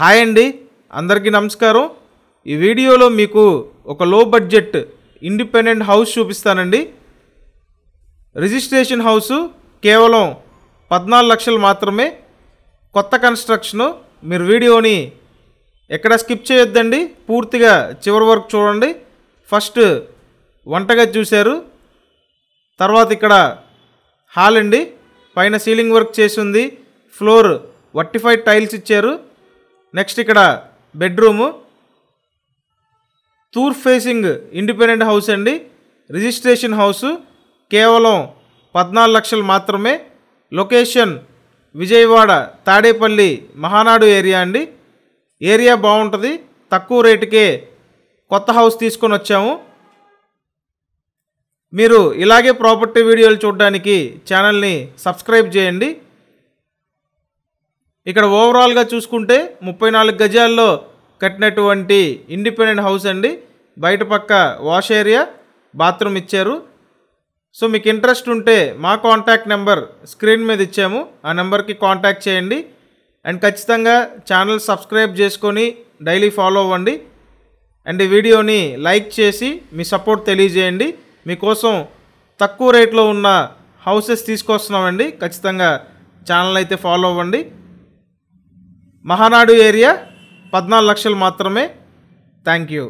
hi అండి అందరికీ నమస్కారం ఈ వీడియోలో మీకు ఒక లో బడ్జెట్ ఇండిపెండెంట్ హౌస్ చూపిస్తానండి రిజిస్ట్రేషన్ హౌసు కేవలం పద్నాలుగు లక్షలు మాత్రమే కొత్త కన్స్ట్రక్షను మీరు వీడియోని ఎక్కడ స్కిప్ చేయొద్దండి పూర్తిగా చివరి వరకు చూడండి ఫస్ట్ వంటగా చూశారు తర్వాత ఇక్కడ హాల్ అండి పైన సీలింగ్ వర్క్ చేసి ఉంది ఫ్లోర్ వర్టిఫైడ్ టైల్స్ ఇచ్చారు నెక్స్ట్ ఇక్కడ బెడ్రూము తూర్ ఫేసింగ్ ఇండిపెండెంట్ హౌస్ అండి రిజిస్ట్రేషన్ హౌస్ కేవలం పద్నాలుగు లక్షలు మాత్రమే లొకేషన్ విజయవాడ తాడేపల్లి మహానాడు ఏరియా అండి ఏరియా బాగుంటుంది తక్కువ రేటుకే కొత్త హౌస్ తీసుకొని వచ్చాము మీరు ఇలాగే ప్రాపర్టీ వీడియోలు చూడడానికి ఛానల్ని సబ్స్క్రైబ్ చేయండి ఇక్కడ ఓవరాల్గా చూసుకుంటే ముప్పై నాలుగు గజాల్లో కట్టినటువంటి ఇండిపెండెంట్ హౌస్ అండి బయట పక్క వాష్ ఏరియా బాత్రూమ్ ఇచ్చారు సో మీకు ఇంట్రెస్ట్ ఉంటే మా కాంటాక్ట్ నెంబర్ స్క్రీన్ మీద ఇచ్చాము ఆ నెంబర్కి కాంటాక్ట్ చేయండి అండ్ ఖచ్చితంగా ఛానల్ సబ్స్క్రైబ్ చేసుకొని డైలీ ఫాలో అవ్వండి అండ్ ఈ వీడియోని లైక్ చేసి మీ సపోర్ట్ తెలియజేయండి మీకోసం తక్కువ రేట్లో ఉన్న హౌసెస్ తీసుకొస్తున్నామండి ఖచ్చితంగా ఛానల్ అయితే ఫాలో అవ్వండి మహానాడు ఏరియా పద్నాలుగు లక్షలు మాత్రమే థ్యాంక్ యూ